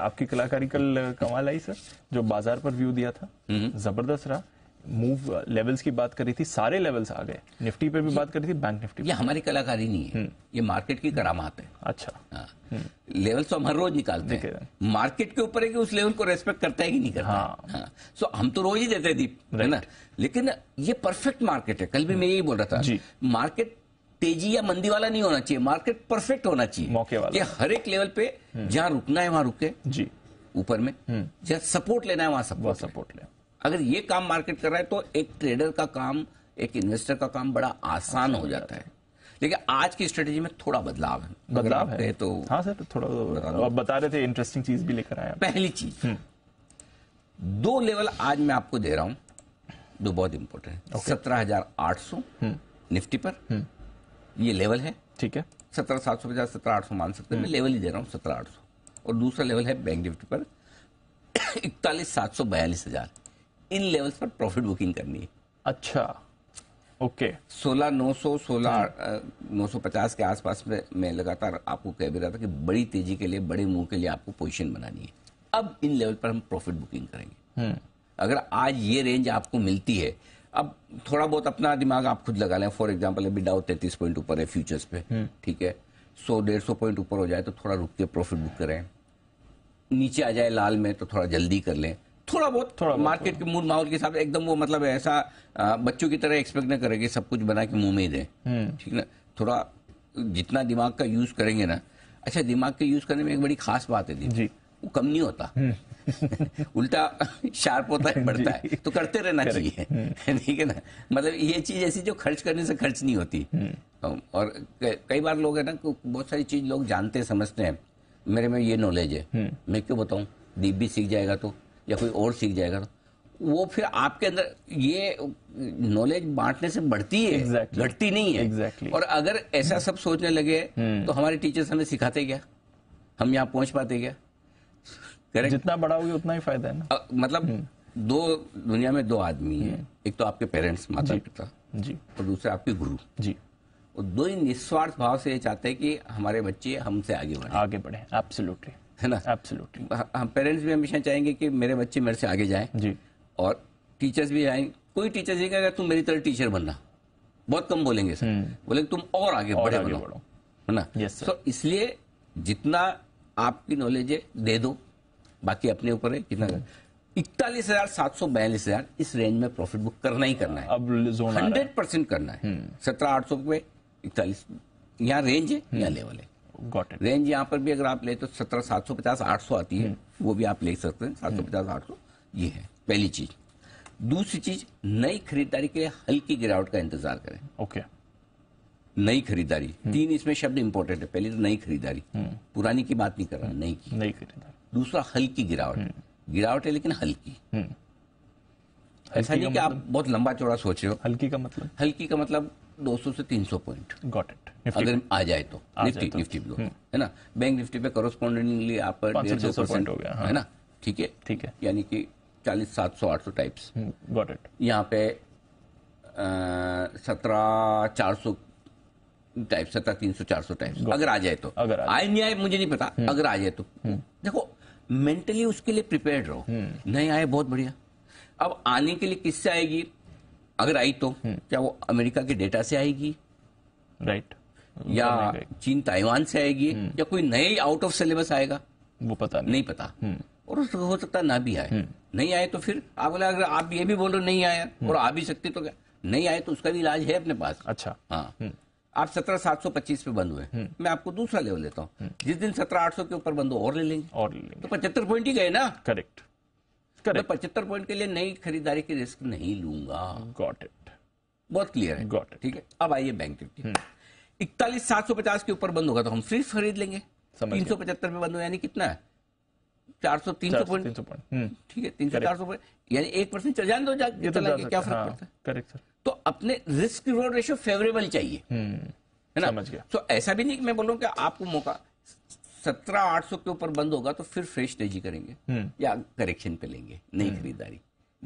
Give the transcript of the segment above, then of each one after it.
आपकी कलाकारी कल कमाल आई सर जो बाजार पर व्यू दिया था हम्म। जबरदस्त रहा मूव लेवल्स की बात करी थी सारे लेवल्स आ गए निफ्टी पे भी बात करी थी बैंक निफ्टी ये हमारी कलाकारी नहीं है हम्म। ये मार्केट की करामात है अच्छा लेवल्स हाँ। हम्म। तो हम हर रोज निकालते हैं मार्केट के ऊपर है कि उस लेवल को रेस्पेक्ट करता है कि नहीं करता हाँ। हाँ। सो हम तो रोज ही देते दीप है ना लेकिन ये परफेक्ट मार्केट है कल भी मैं यही बोल रहा था मार्केट तेजी या मंदी वाला नहीं होना चाहिए मार्केट परफेक्ट होना चाहिए मौके वाला हर एक लेवल पे हम्म। जहां रुकना है वहां रुके जी ऊपर में हम्म। जहां सपोर्ट लेना है वहां सपोर्ट सपोर्ट ले अगर ये काम मार्केट कर रहा है तो एक ट्रेडर का काम एक इन्वेस्टर का काम बड़ा आसान हो जाता है लेकिन आज की स्ट्रेटेजी में थोड़ा बदलाव है बदलाव है तो हाँ सर तो थोड़ा बता रहे थे इंटरेस्टिंग चीज भी लेकर आया पहली चीज हम्म। दो लेवल आज मैं आपको दे रहा हूं जो बहुत इंपॉर्टेंट है सत्रह हजार आठ सौ निफ्टी पर ये लेवल है ठीक है सत्रह सात सौ पचास सत्रह आठ सौ मान सकते हैं मैं हम्म। लेवल ही दे रहा हूँ सत्रह आठ सौ और दूसरा लेवल है बैंक निफ्टी पर इकतालीस सात सौ बयालीस हजार इन लेवल्स पर प्रॉफिट बुकिंग करनी है अच्छा ओके सोलह नौ सौ सोलह हम्म। नौ सौ पचास के आसपास में मैं लगातार आपको कह भी रहा था कि बड़ी तेजी के लिए बड़े मुंह के लिए आपको पोजिशन बनानी है अब इन लेवल पर हम प्रॉफिट बुकिंग करेंगे हम्म। अगर आज ये रेंज आपको मिलती है अब थोड़ा बहुत अपना दिमाग आप खुद लगा लें फॉर एग्जाम्पल अभी डाउ तैतीस पॉइंट ऊपर है फ्यूचर्स पे हम्म। ठीक है सौ डेढ़ सौ पॉइंट ऊपर हो जाए तो थोड़ा रुक के प्रॉफिट बुक करें नीचे आ जाए लाल में तो थोड़ा जल्दी कर लें थोड़ा बहुत थोड़ा मार्केट के मूड माहौल के हिसाब से एकदम वो मतलब ऐसा बच्चों की तरह एक्सपेक्ट ना करेंगे सब कुछ बना के मुंह में दें हम्म। ठीक ना थोड़ा जितना दिमाग का यूज करेंगे ना अच्छा दिमाग के यूज करने में एक बड़ी खास बात है जी वो कम नहीं होता हम्म। उल्टा शार्प होता है बढ़ता है तो करते रहना चाहिए हम्म। ठीक है ना मतलब ये चीज ऐसी जो खर्च करने से खर्च नहीं होती हम्म। और कई बार लोग है ना बहुत सारी चीज लोग जानते समझते हैं मेरे में ये नॉलेज है हम्म। मैं क्यों बताऊं दीप भी सीख जाएगा तो या कोई और सीख जाएगा तो वो फिर आपके अंदर ये नॉलेज बांटने से बढ़ती है exactly. नहीं है exactly. और अगर ऐसा सब सोचने लगे तो हमारे टीचर्स हमें सिखाते क्या हम यहाँ पहुंच पाते क्या करेक्ट जितना बड़ा हुई उतना ही फायदा है ना आ, मतलब हम्म। दो दुनिया में दो आदमी हैं हम्म। एक तो आपके पेरेंट्स माता पिता जी और दूसरे आपके गुरु जी और दो ही निस्वार्थ भाव से ये चाहते हैं कि हमारे बच्चे हमसे आगे बढ़े आगे बढ़े एब्सोल्युटली है ना एब्सोल्युटली हम पेरेंट्स भी हमेशा चाहेंगे कि मेरे बच्चे मेरे से आगे जाएं जी और टीचर्स भी आएंगे कोई टीचर नहीं कहेगा तुम मेरी तरह टीचर बनना बहुत कम बोलेंगे सर हम्म। बोले तुम और आगे बढ़े बढ़ो है ना yes, इसलिए जितना आपकी नॉलेज है दे दो बाकी अपने ऊपर है कितना इकतालीस हजार सात सौ बयालीस हजार इस रेंज में प्रॉफिट बुक करना ही करना है अब हंड्रेड परसेंट करना है हम्म। सत्रह आठ सौ रुपए इकतालीस यहाँ रेंज है हम्म। यहाँ लेवल है गॉट इट रेंज यहाँ पर भी अगर आप ले तो सत्रह सात सौ पचास आठ सौ आती है हम्म। वो भी आप ले सकते हैं सात सौ पचास आठ सौ ये है पहली चीज दूसरी चीज नई खरीदारी के लिए हल्की गिरावट का इंतजार करें ओके नई खरीदारी तीन इसमें शब्द इंपोर्टेंट है पहली तो नई खरीदारी पुरानी की बात नहीं कर रहा नई की नई खरीदारी दूसरा हल्की गिरावट हम्म। गिरावट है लेकिन हल्की हम्म। ऐसा नहीं कि आप मतलब? बहुत लंबा चौड़ा सोच रहे हो हल्की का मतलब हल्की का मतलब 200 से 300 पॉइंट गॉट इट अगर आ जाए तो निफ्टी निफ्टी ग्रोथ है ना बैंक निफ्टी पे करोस्पॉन्डिंगली आप पर डेढ़ सौ पॉइंट हो गया हाँ। है ना ठीक है ठीक है यानी कि चालीस सात सौ आठ सौ टाइप्स गॉट इट यहाँ पे सत्रह चार सौ टाइप सत्रह तीन सौ चार सौ टाइप अगर आ जाए तो अगर आए नहीं आए मुझे नहीं पता हम्म। अगर आ जाए तो देखो मेंटली उसके लिए प्रिपेयर रहो हम्म। नहीं आए बहुत बढ़िया अब आने के लिए किससे आएगी अगर आई तो हम्म। क्या वो अमेरिका के डेटा से आएगी राइट या चीन ताइवान से आएगी हम्म। या कोई नए आउट ऑफ सिलेबस आएगा वो पता नहीं, नहीं पता और हो सकता ना भी आए नहीं आए तो फिर आप बोला अगर आप ये भी बोलो नहीं आया और आ भी सकते तो क्या नहीं आए तो उसका भी इलाज है अपने पास अच्छा हाँ आप सत्रह सात सौ पच्चीस पे बंद हुए हम्म। मैं आपको दूसरा लेवल देता हूँ हम्म। जिस दिन सत्रह आठ सौ के ऊपर बंद हो और ले लेंगे और ले लेंगे तो पचहत्तर पॉइंट ही गए ना करेक्ट तो करेक्ट पचहत्तर पॉइंट के लिए नई खरीदारी की रिस्क नहीं लूंगा गॉट इट बहुत क्लियर है गॉट ठीक है अब आइए बैंक निफ्टी हम्म। इकतालीस सात सौ पचास के ऊपर बंद होगा तो हम फ्रीज खरीद लेंगे तीन सौ पचहत्तर पे बंद हो यानी कितना है चार सौ तीन सौ पॉइंट ठीक है तीन सौ चार सौ पॉइंट यानी एक परसेंट चल जाने दो तो क्या फर्क हाँ, पड़ता है करेक्ट सर तो अपने रिस्क रिवॉर्ड रेशियो फेवरेबल चाहिए हम्म, है ना समझ गया तो so, ऐसा भी नहीं कि मैं बोलूं कि आपको मौका सत्रह आठ सौ के ऊपर बंद होगा तो फिर फ्रेश तेजी करेंगे हम्म। या करेक्शन पे लेंगे नई हम्म। खरीदारी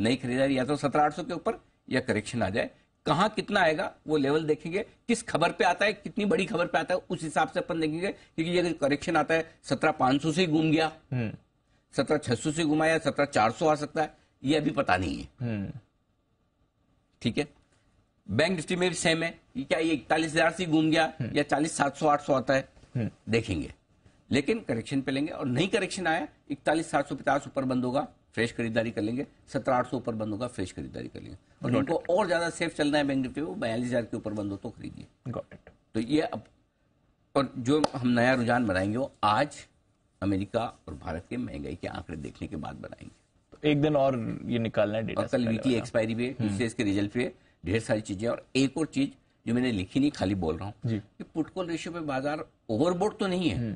नई खरीदारी या तो सत्रह आठ सौ के ऊपर या करेक्शन आ जाए कहां कितना आएगा वो लेवल देखेंगे किस खबर पे आता है कितनी बड़ी खबर पे आता है उस हिसाब से अपन देखेंगे क्योंकि ये करेक्शन आता है सत्रह पांच सौ से ही घूम गया सत्रह छह सौ से घुमाया सत्रह चार सौ आ सकता है ये अभी पता नहीं है ठीक है बैंक निफ्टी में भी सेम है कि क्या ये इकतालीस हजार से घूम गया हम्म। या चालीस सात सौ आठ सौ आता है हम्म। देखेंगे लेकिन करेक्शन पे लेंगे और नहीं करेक्शन आया इकतालीस सात सौ पचास ऊपर बंद होगा फ्रेश खरीदारी कर लेंगे सत्रह आठ सौ ऊपर बंद होगा फ्रेश खरीदारी कर लेंगे और जिनको और ज्यादा सेफ चलना है बैंक निफ्टी वो बयालीस हजार के ऊपर बंद हो तो खरीदिए तो ये अब और जो हम नया रुझान बनाएंगे वो आज अमेरिका और भारत के महंगाई के आंकड़े देखने के बाद बनाएंगे तो एक दिन और ये निकालना है डेटा कल वीकली एक्सपायरी भी ट्यूसडे हम्म। इसके रिजल्ट है ढेर सारी चीजें और एक और चीज जो मैंने लिखी नहीं खाली बोल रहा हूँ कि पुटकॉल रेशियो में बाजार ओवरबोर्ड तो नहीं है हम्म।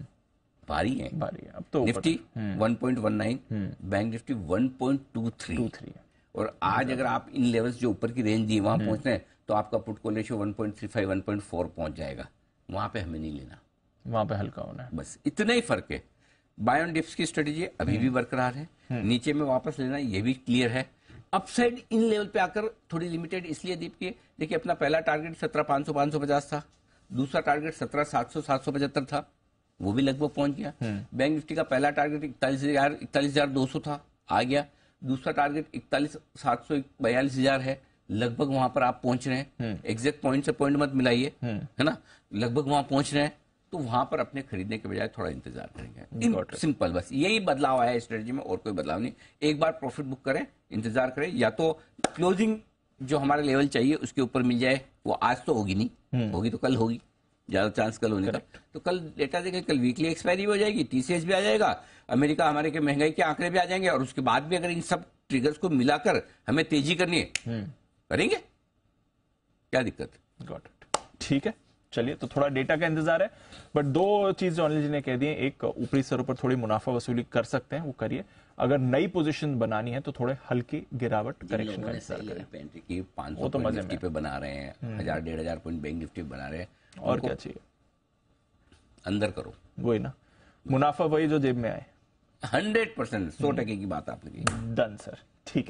भारी है भारी है अब तो निफ्टी 1.19 हम्म। हम्म। बैंक निफ्टी 1.23 और आज अगर आप इन लेवल्स जो ऊपर की रेंज दी वहां पहुंचते हैं तो आपका पुटकॉल रेशियो 1.35 1.4 पहुंच जाएगा वहां पे हमें नहीं लेना वहां पे हल्का होना है बस इतना ही फर्क है बायोन डिप्स की स्ट्रेटेजी अभी भी बरकरार है नीचे में वापस लेना यह भी क्लियर है अपसाइड इन लेवल पे आकर थोड़ी लिमिटेड इसलिए दीप के देखिए अपना पहला टारगेट सत्रह पांच सौ पांच सौ पचास था दूसरा टारगेट सत्रह सात सौ सात सौ पचहत्तर था वो भी लगभग पहुंच गया बैंक हम्म। निफ्टी का पहला टारगेट इकतालीस हजार इकतालीस हजार दो सौ था आ गया दूसरा टारगेट इकतालीस सात सौ बयालीस हजार है लगभग वहां पर आप पहुंच रहे हैं एग्जैक्ट हम्म। पॉइंट से पॉइंट मत मिलाइए हम्म। है ना लगभग वहां पहुंच रहे हैं तो वहां पर अपने खरीदने के बजाय थोड़ा इंतजार करेंगे सिंपल hmm. बस यही बदलाव आया स्ट्रेटजी में और कोई बदलाव नहीं एक बार प्रॉफिट बुक करें इंतजार करें या तो क्लोजिंग जो हमारा लेवल चाहिए उसके ऊपर मिल जाए वो आज तो होगी नहीं hmm. होगी तो कल होगी ज्यादा चांस कल होने का तो कल डेटा देखें कल वीकली एक्सपायरी भी हो जाएगी टीसीएस भी आ जाएगा अमेरिका हमारे के महंगाई के आंकड़े भी आ जाएंगे और उसके बाद भी अगर इन सब ट्रिगर्स को मिलाकर हमें तेजी करनी है hmm. करेंगे क्या दिक्कत गॉट ठीक है चलिए तो थोड़ा डेटा का इंतजार है बट दो चीज जॉनल जी ने कह दी है एक ऊपरी स्तरों पर थोड़ी मुनाफा वसूली कर सकते हैं वो करिए अगर नई पोजीशन बनानी है तो थोड़े हल्की गिरावट करेक्शन का इंतजार करें पांच सौ तो मजे पे बना रहे हैं हम्म। हजार डेढ़ हजार पॉइंट बैंक निफ्टी बना रहे हैं और क्या चाहिए अंदर करो वही ना मुनाफा वही जो जेब में आए हंड्रेड परसेंट सौ टके की बात आपने की डन सर ठीक है